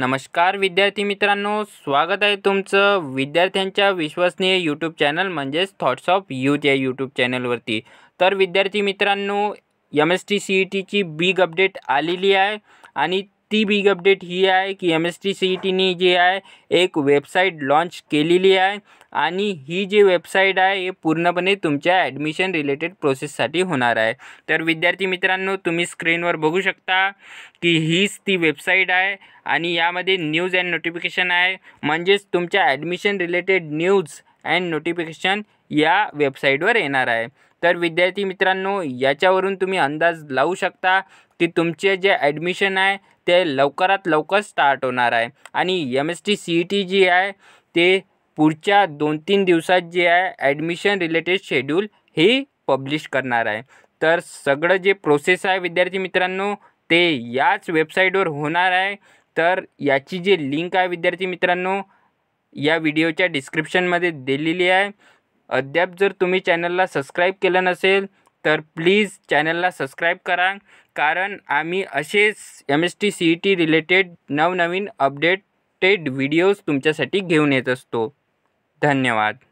नमस्कार विद्यार्थी मित्रांनो स्वागत आहे तुमचं विद्यार्थ्यांच्या विश्वसनीय यूट्यूब चॅनल म्हणजेच थॉट्स ऑफ यूथ या यूट्यूब चॅनलवरती तर विद्यार्थी मित्रांनो M S T C E टीची बिग अपडेट आलेली आहे आणि ती बिग अपडेट ही आहे की एम एस टी सी टीने जी आहे एक वेबसाईट लॉन्च केलेली आहे आणि ही जी वेबसाईट आहे हे पूर्णपणे तुमच्या ॲडमिशन रिलेटेड प्रोसेससाठी होणार आहे तर विद्यार्थी मित्रांनो तुम्ही स्क्रीनवर बघू शकता की हीच ती वेबसाईट आहे आणि यामध्ये न्यूज अँड नोटिफिकेशन आहे म्हणजेच तुमच्या admission related news and notification या वेबसाईटवर येणार आहे तर विद्यार्थी मित्रांनो याच्यावरून तुम्हें अंदाज लू शकता कि तुम्हें जे ऐडमिशन है तो लवकरात लवकर स्टार्ट होना है आम S T C E T जी है ते पुढच्या दोन तीन दिवस जी है ऐडमिशन रिलेटेड शेड्यूल ही पब्लिश करना है तो सगड़ जे प्रोसेस है विद्यार्थी मित्रांनो ते याच वेबसाईटवर होणार आहे तर याची जी लिंक है विद्यार्थी मित्रांनो या डिस्क्रिप्शन डिस्क्रिप्शनमध्ये दिलेली है अद्याप जर तुम्ही चॅनलला सबस्क्राईब केलं नसेल तर प्लीज चॅनलला सबस्क्राईब करा कारण आम्ही असेच M S T C E T related नवनवीन अपडेटेड व्हिडिओज तुमच्यासाठी घेऊन येत असतो धन्यवाद